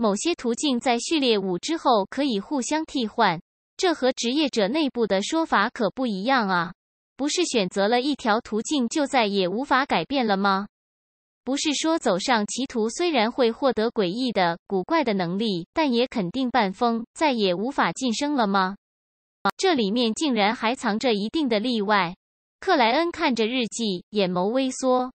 某些途径在序列五之后可以互相替换，这和职业者内部的说法可不一样啊！不是选择了一条途径就再也无法改变了吗？不是说走上歧途虽然会获得诡异的古怪的能力，但也肯定半疯，再也无法晋升了吗？这里面竟然还藏着一定的例外！克莱恩看着日记，眼眸微缩。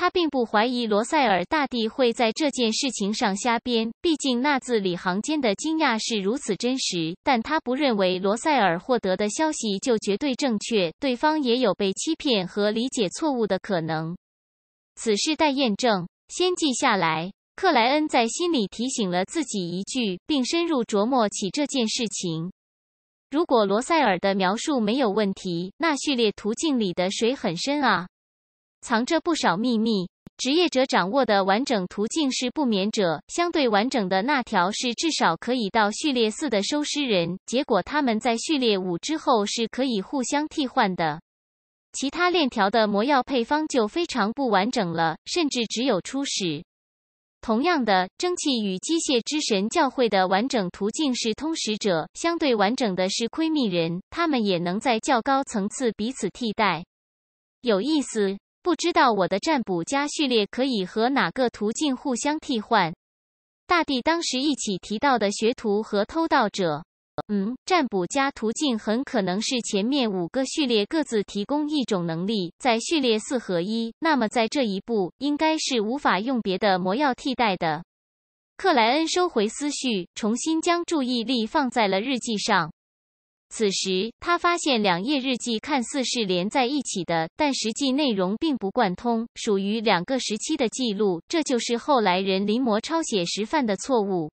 他并不怀疑罗塞尔大帝会在这件事情上瞎编，毕竟那字里行间的惊讶是如此真实。但他不认为罗塞尔获得的消息就绝对正确，对方也有被欺骗和理解错误的可能。此事待验证，先记下来。克莱恩在心里提醒了自己一句，并深入琢磨起这件事情。如果罗塞尔的描述没有问题，那序列途径里的水很深啊。藏着不少秘密。职业者掌握的完整途径是不眠者，相对完整的那条是至少可以到序列四的收尸人。结果他们在序列五之后是可以互相替换的。其他链条的魔药配方就非常不完整了，甚至只有初始。同样的，蒸汽与机械之神教会的完整途径是通识者，相对完整的是窥秘人，他们也能在较高层次彼此替代。有意思。不知道我的占卜加序列可以和哪个途径互相替换？大帝当时一起提到的学徒和偷盗者，嗯，占卜加途径很可能是前面五个序列各自提供一种能力，在序列四合一。那么在这一步应该是无法用别的魔药替代的。克莱恩收回思绪，重新将注意力放在了日记上。此时，他发现两页日记看似是连在一起的，但实际内容并不贯通，属于两个时期的记录。这就是后来人临摹抄写时犯的错误。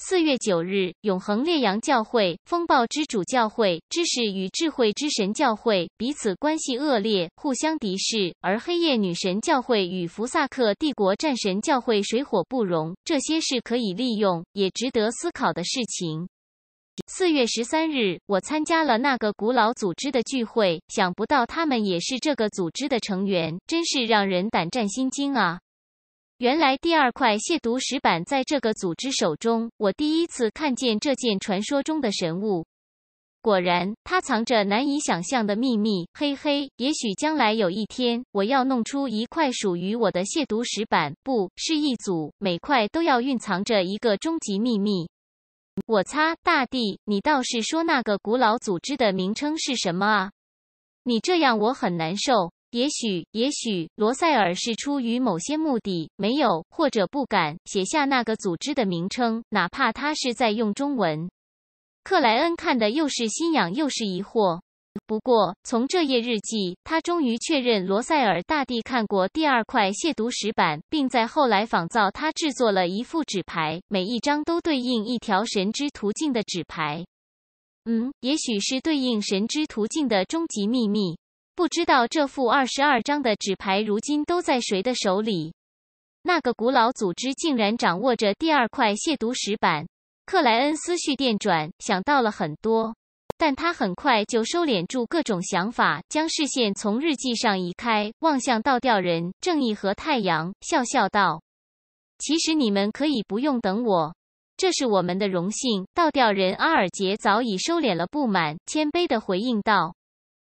四月九日，永恒烈阳教会、风暴之主教会、知识与智慧之神教会彼此关系恶劣，互相敌视；而黑夜女神教会与福萨克帝国战神教会水火不容。这些是可以利用，也值得思考的事情。四月十三日，我参加了那个古老组织的聚会，想不到他们也是这个组织的成员，真是让人胆战心惊啊！原来第二块亵渎石板在这个组织手中，我第一次看见这件传说中的神物，果然它藏着难以想象的秘密。嘿嘿，也许将来有一天，我要弄出一块属于我的亵渎石板，不，是一组，每块都要蕴藏着一个终极秘密。我擦，大地，你倒是说那个古老组织的名称是什么啊？你这样我很难受。也许，也许罗塞尔是出于某些目的，没有或者不敢写下那个组织的名称，哪怕他是在用中文。克莱恩看的又是心痒又是疑惑。不过，从这页日记，他终于确认罗塞尔大帝看过第二块亵渎石板，并在后来仿造他制作了一副纸牌，每一张都对应一条神之途径的纸牌。嗯，也许是对应神之途径的终极秘密。不知道这副二十二张的纸牌如今都在谁的手里？那个古老组织竟然掌握着第二块亵渎石板！克莱恩思绪电转，想到了很多。但他很快就收敛住各种想法，将视线从日记上移开，望向倒吊人、正义和太阳，笑笑道：“其实你们可以不用等我，这是我们的荣幸。”倒吊人阿尔杰早已收敛了不满，谦卑的回应道。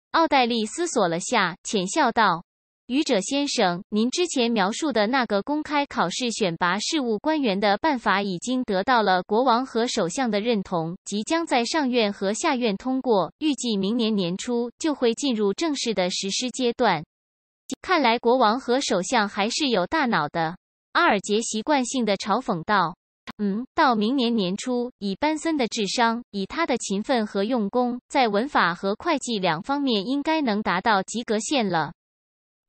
奥黛丽思索了下，浅笑道。愚者先生，您之前描述的那个公开考试选拔事务官员的办法，已经得到了国王和首相的认同，即将在上院和下院通过，预计明年年初就会进入正式的实施阶段。看来国王和首相还是有大脑的。”阿尔杰习惯性的嘲讽道，“嗯，到明年年初，以班森的智商，以他的勤奋和用功，在文法和会计两方面应该能达到及格线了。”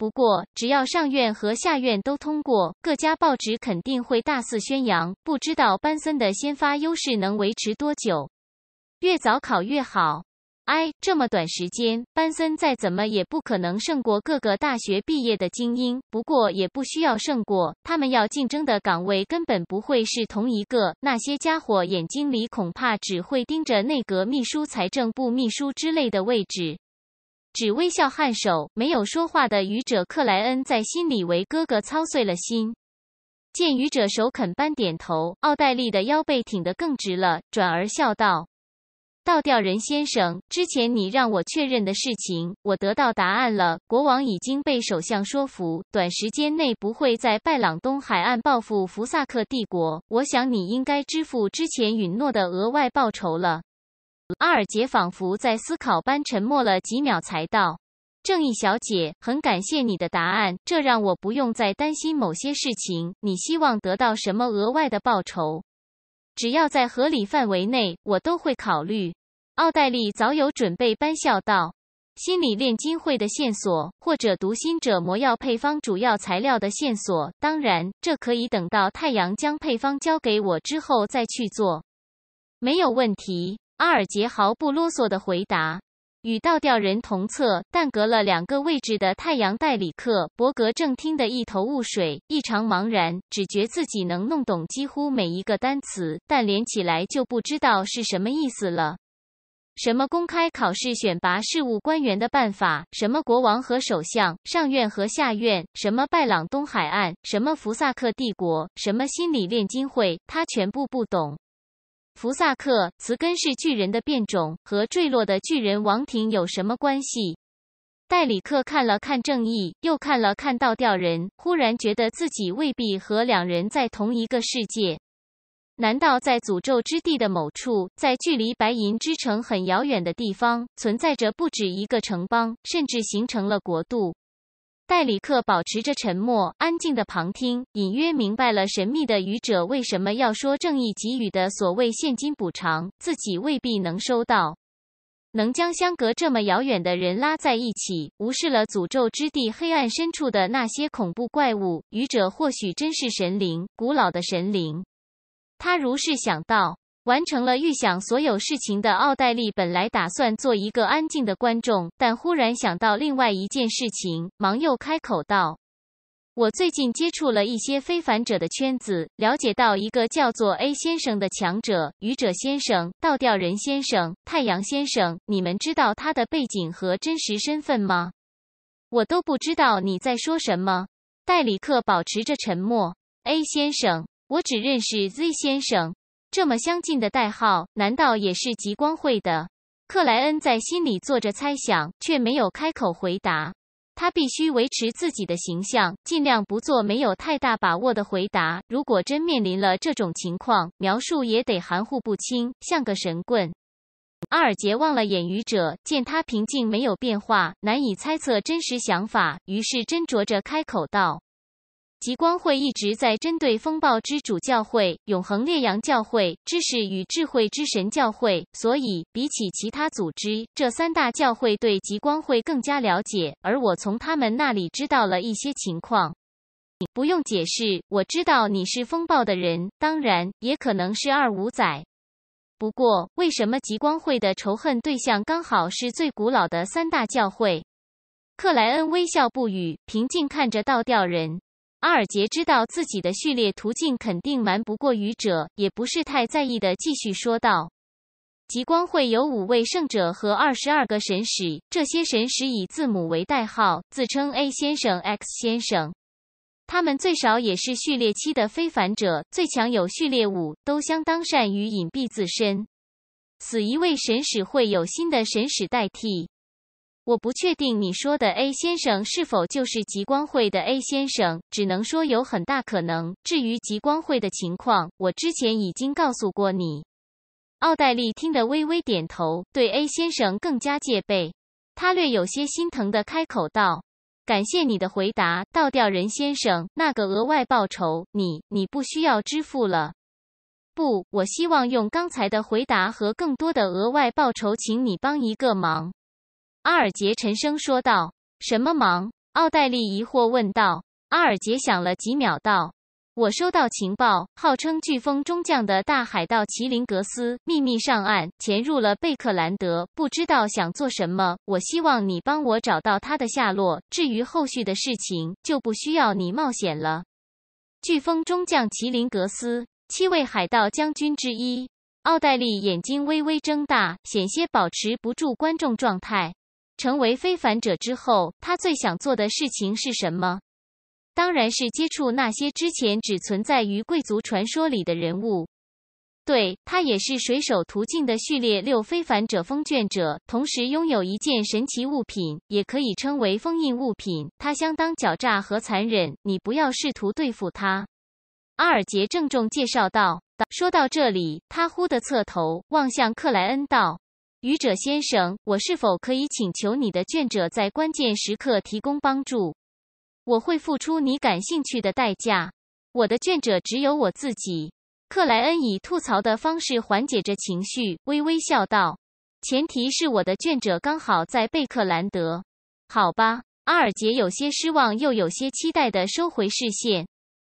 不过，只要上院和下院都通过，各家报纸肯定会大肆宣扬。不知道班森的先发优势能维持多久？越早考越好。哎，这么短时间，班森再怎么也不可能胜过各个大学毕业的精英。不过也不需要胜过他们，要竞争的岗位根本不会是同一个。那些家伙眼睛里恐怕只会盯着内阁秘书、财政部秘书之类的位置。只微笑颔首，没有说话的愚者克莱恩在心里为哥哥操碎了心。见愚者首肯般点头，奥黛丽的腰背挺得更直了，转而笑道：“倒吊人先生，之前你让我确认的事情，我得到答案了。国王已经被首相说服，短时间内不会在拜朗东海岸报复福萨克帝国。我想你应该支付之前允诺的额外报酬了。”阿尔杰仿佛在思考般沉默了几秒，才道：“正义小姐，很感谢你的答案，这让我不用再担心某些事情。你希望得到什么额外的报酬？只要在合理范围内，我都会考虑。”奥黛丽早有准备，般笑道：“心理炼金会的线索，或者读心者魔药配方主要材料的线索。当然，这可以等到太阳将配方交给我之后再去做。没有问题。”阿尔杰毫不啰嗦的回答：“与倒吊人同侧，但隔了两个位置的太阳代理克伯格正听得一头雾水，异常茫然，只觉自己能弄懂几乎每一个单词，但连起来就不知道是什么意思了。什么公开考试选拔事务官员的办法？什么国王和首相、上院和下院？什么拜朗东海岸？什么福萨克帝国？什么心理炼金会？他全部不懂。”福萨克，词根是巨人的变种，和坠落的巨人王庭有什么关系？戴里克看了看正义，又看了看倒吊人，忽然觉得自己未必和两人在同一个世界。难道在诅咒之地的某处，在距离白银之城很遥远的地方，存在着不止一个城邦，甚至形成了国度？戴里克保持着沉默，安静的旁听，隐约明白了神秘的愚者为什么要说正义给予的所谓现金补偿，自己未必能收到。能将相隔这么遥远的人拉在一起，无视了诅咒之地黑暗深处的那些恐怖怪物，愚者或许真是神灵，古老的神灵。他如是想到。完成了预想所有事情的奥黛丽，本来打算做一个安静的观众，但忽然想到另外一件事情，忙又开口道：“我最近接触了一些非凡者的圈子，了解到一个叫做 A 先生的强者，愚者先生、倒吊人先生、太阳先生，你们知道他的背景和真实身份吗？”“我都不知道你在说什么。”戴理克保持着沉默。“A 先生，我只认识 Z 先生。”这么相近的代号，难道也是极光会的？克莱恩在心里做着猜想，却没有开口回答。他必须维持自己的形象，尽量不做没有太大把握的回答。如果真面临了这种情况，描述也得含糊不清，像个神棍。阿尔杰望了眼愚者，见他平静没有变化，难以猜测真实想法，于是斟酌着开口道。极光会一直在针对风暴之主教会、永恒烈阳教会、知识与智慧之神教会，所以比起其他组织，这三大教会对极光会更加了解。而我从他们那里知道了一些情况，不用解释，我知道你是风暴的人，当然也可能是二五仔。不过，为什么极光会的仇恨对象刚好是最古老的三大教会？克莱恩微笑不语，平静看着倒吊人。阿尔杰知道自己的序列途径肯定瞒不过愚者，也不是太在意的，继续说道：“极光会有五位圣者和二十二个神使，这些神使以字母为代号，自称 A 先生、X 先生。他们最少也是序列七的非凡者，最强有序列五，都相当善于隐蔽自身。死一位神使会有新的神使代替。”我不确定你说的 A 先生是否就是极光会的 A 先生，只能说有很大可能。至于极光会的情况，我之前已经告诉过你。奥黛丽听得微微点头，对 A 先生更加戒备。他略有些心疼地开口道：“感谢你的回答，倒吊人先生。那个额外报酬，你你不需要支付了。不，我希望用刚才的回答和更多的额外报酬，请你帮一个忙。”阿尔杰沉声说道：“什么忙？”奥黛丽疑惑问道。阿尔杰想了几秒，道：“我收到情报，号称飓风中将的大海盗麒麟格斯秘密上岸，潜入了贝克兰德，不知道想做什么。我希望你帮我找到他的下落。至于后续的事情，就不需要你冒险了。”飓风中将麒麟格斯，七位海盗将军之一。奥黛丽眼睛微微睁大，险些保持不住观众状态。成为非凡者之后，他最想做的事情是什么？当然是接触那些之前只存在于贵族传说里的人物。对他也是水手途径的序列六非凡者封卷者，同时拥有一件神奇物品，也可以称为封印物品。他相当狡诈和残忍，你不要试图对付他。阿尔杰郑重介绍道。说到这里，他忽地侧头望向克莱恩，道。愚者先生，我是否可以请求你的卷者在关键时刻提供帮助？我会付出你感兴趣的代价。我的卷者只有我自己。克莱恩以吐槽的方式缓解着情绪，微微笑道：“前提是我的卷者刚好在贝克兰德，好吧？”阿尔杰有些失望又有些期待的收回视线。